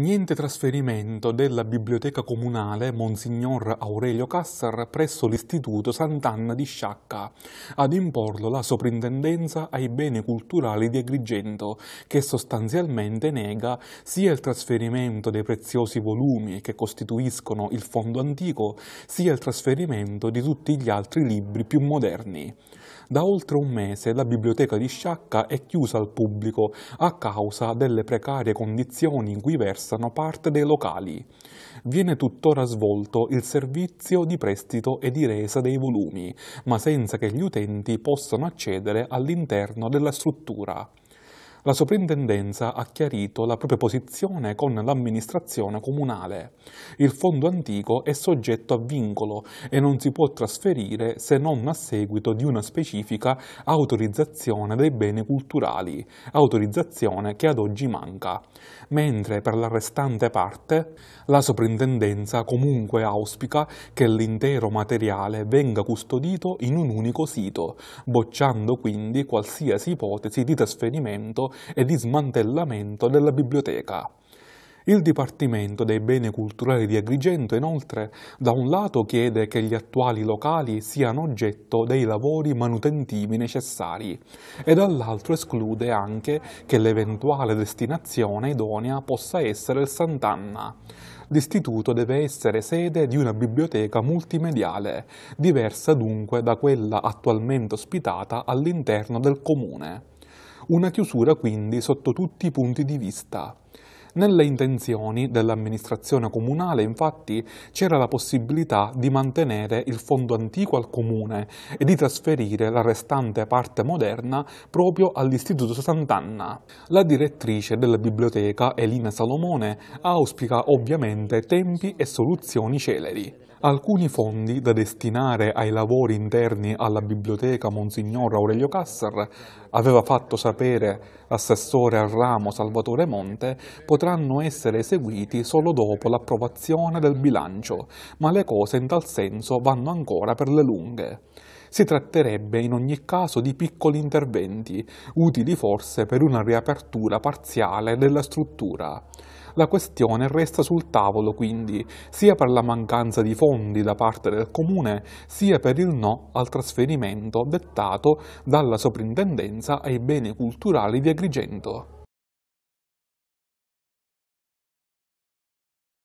Niente trasferimento della biblioteca comunale Monsignor Aurelio Cassar presso l'Istituto Sant'Anna di Sciacca, ad imporlo la soprintendenza ai beni culturali di Agrigento, che sostanzialmente nega sia il trasferimento dei preziosi volumi che costituiscono il fondo antico, sia il trasferimento di tutti gli altri libri più moderni. Da oltre un mese la biblioteca di Sciacca è chiusa al pubblico a causa delle precarie condizioni in cui versa restano parte dei locali. Viene tuttora svolto il servizio di prestito e di resa dei volumi, ma senza che gli utenti possano accedere all'interno della struttura la soprintendenza ha chiarito la propria posizione con l'amministrazione comunale. Il fondo antico è soggetto a vincolo e non si può trasferire se non a seguito di una specifica autorizzazione dei beni culturali, autorizzazione che ad oggi manca, mentre per la restante parte la soprintendenza comunque auspica che l'intero materiale venga custodito in un unico sito, bocciando quindi qualsiasi ipotesi di trasferimento e di smantellamento della biblioteca. Il Dipartimento dei Beni Culturali di Agrigento inoltre da un lato chiede che gli attuali locali siano oggetto dei lavori manutentivi necessari e dall'altro esclude anche che l'eventuale destinazione idonea possa essere il Sant'Anna. L'istituto deve essere sede di una biblioteca multimediale, diversa dunque da quella attualmente ospitata all'interno del comune. Una chiusura quindi sotto tutti i punti di vista. Nelle intenzioni dell'amministrazione comunale infatti c'era la possibilità di mantenere il fondo antico al comune e di trasferire la restante parte moderna proprio all'Istituto Sant'Anna. La direttrice della biblioteca Elina Salomone auspica ovviamente tempi e soluzioni celeri alcuni fondi da destinare ai lavori interni alla biblioteca Monsignor Aurelio Cassar, aveva fatto sapere l'assessore al ramo Salvatore Monte, potranno essere eseguiti solo dopo l'approvazione del bilancio, ma le cose in tal senso vanno ancora per le lunghe. Si tratterebbe in ogni caso di piccoli interventi, utili forse per una riapertura parziale della struttura. La questione resta sul tavolo quindi, sia per la mancanza di fondi da parte del comune, sia per il no al trasferimento dettato dalla soprintendenza ai beni culturali di Agrigento.